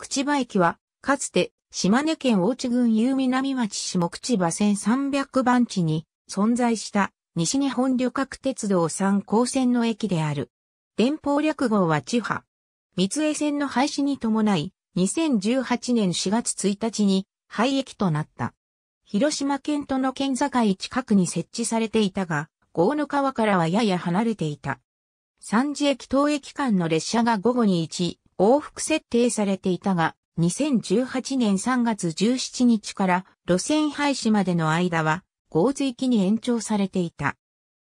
口場駅は、かつて、島根県大地郡夕南町下口場線300番地に存在した西日本旅客鉄道三高線の駅である。電報略号は地波。三重線の廃止に伴い、2018年4月1日に廃駅となった。広島県との県境近くに設置されていたが、郷野川からはやや離れていた。三次駅東駅間の列車が午後に1、往復設定されていたが、2018年3月17日から路線廃止までの間は、合図期に延長されていた。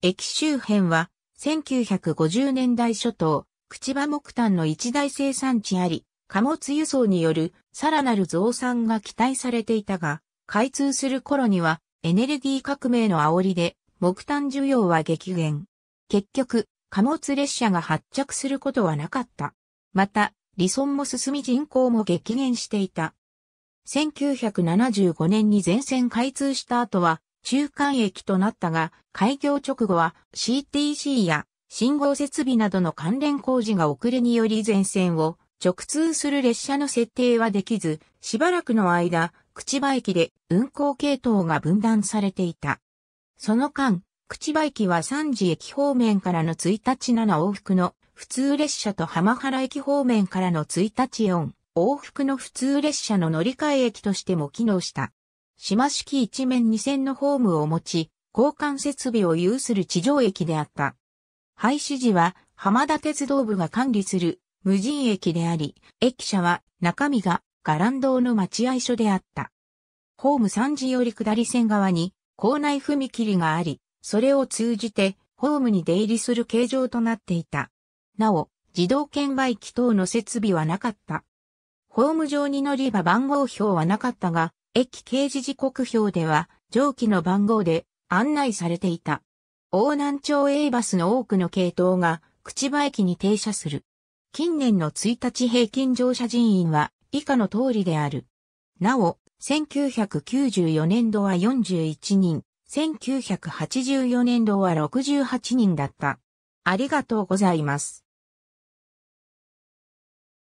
駅周辺は、1950年代初頭、口場木炭の一大生産地あり、貨物輸送によるさらなる増産が期待されていたが、開通する頃にはエネルギー革命の煽りで木炭需要は激減。結局、貨物列車が発着することはなかった。また、離村も進み人口も激減していた。1975年に全線開通した後は、中間駅となったが、開業直後は CTC や信号設備などの関連工事が遅れにより全線を直通する列車の設定はできず、しばらくの間、口場駅で運行系統が分断されていた。その間、口場駅は三次駅方面からの1日7往復の普通列車と浜原駅方面からの1日4往復の普通列車の乗り換え駅としても機能した。島式一面二線のホームを持ち、交換設備を有する地上駅であった。廃止時は浜田鉄道部が管理する無人駅であり、駅舎は中身がガランドの待合所であった。ホーム3時より下り線側に校内踏切があり、それを通じてホームに出入りする形状となっていた。なお、自動券売機等の設備はなかった。ホーム上に乗り場番号表はなかったが、駅掲示時刻表では、上記の番号で案内されていた。大南町 A バスの多くの系統が、口場駅に停車する。近年の1日平均乗車人員は、以下の通りである。なお、1994年度は41人、1984年度は68人だった。ありがとうございます。